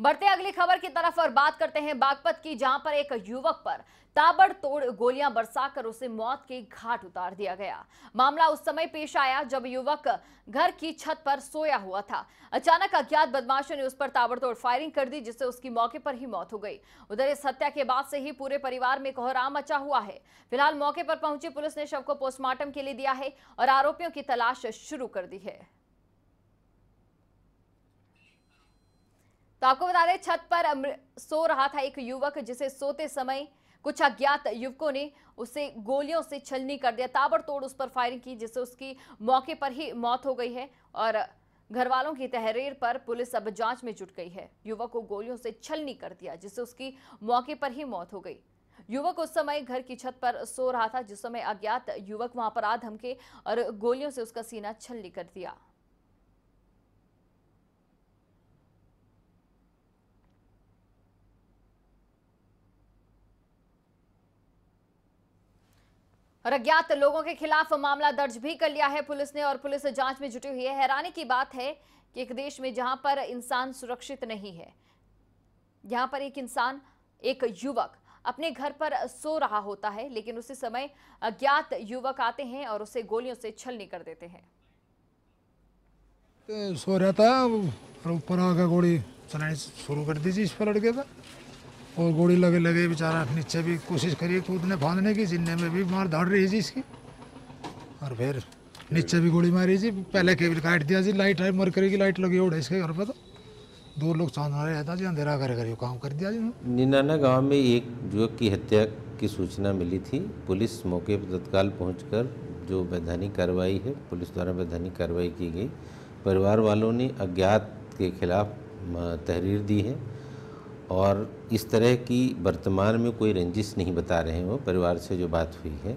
बढ़ते अगली खबर की तरफ और बात करते हैं बागपत की जहां पर एक युवक पर ताबड़तोड़ गोलियां बरसाकर उसे मौत के घाट उतार दिया गया मामला उस समय पेश आया जब युवक घर की छत पर सोया हुआ था अचानक अज्ञात बदमाशों ने उस पर ताबड़तोड़ फायरिंग कर दी जिससे उसकी मौके पर ही मौत हो गई उधर इस हत्या के बाद से ही पूरे परिवार में कोहराम मचा हुआ है फिलहाल मौके पर पहुंची पुलिस ने शव को पोस्टमार्टम के लिए दिया है और आरोपियों की तलाश शुरू कर दी है आपको बता दें छत पर सो रहा था एक युवक जिसे सोते समय कुछ अज्ञात युवकों ने उसे गोलियों से छलनी कर दिया ताबड़तोड़ उस पर फायरिंग की जिससे उसकी मौके पर ही मौत हो गई है और घर वालों की तहरीर पर पुलिस अब जांच में जुट गई है युवक को गोलियों से छलनी कर दिया जिससे उसकी मौके पर ही मौत हो गई युवक उस समय घर की छत पर सो रहा था जिस समय अज्ञात युवक वहां पर आ धमके और गोलियों से उसका सीना छलनी कर दिया और अज्ञात लोगों के खिलाफ मामला दर्ज भी कर लिया है पुलिस ने और पुलिस जांच में जुटी हुई है हैरानी की बात है कि एक देश में जहां पर इंसान सुरक्षित नहीं है यहां पर एक इंसान एक युवक अपने घर पर सो रहा होता है लेकिन उसी समय अज्ञात युवक आते हैं और उसे गोलियों से छलनी कर देते हैं सो रहा था ऊपर आकर गोली चलानी शुरू कर दी थी इस पर लड़के का और गोली लगे लगे बेचारा नीचे भी कोशिश करिए कूदने तो फाँदने की जिन्ने में भी मार धाड़ रही जी इसकी और फिर नीचे भी गोली मारी जी पहले केबिल काट दिया जी लाइट है मर करेगी लाइट लगी उड़े इसके घर पर तो दो लोग चांद आ था जी अंधेरा कर करिए काम कर दिया जी निनाना गाँव में एक युवक की हत्या की सूचना मिली थी पुलिस मौके पर तत्काल पहुँच जो वैधानिक कार्रवाई है पुलिस द्वारा वैधानिक कार्रवाई की गई परिवार वालों ने अज्ञात के खिलाफ तहरीर दी है और इस तरह की वर्तमान में कोई रंजिश नहीं बता रहे हैं वो परिवार से जो बात हुई है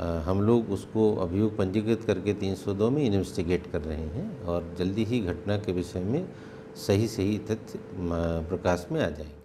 आ, हम लोग उसको अभियोग पंजीकृत करके 302 में इन्वेस्टिगेट कर रहे हैं और जल्दी ही घटना के विषय में सही सही तथ्य प्रकाश में आ जाएंगे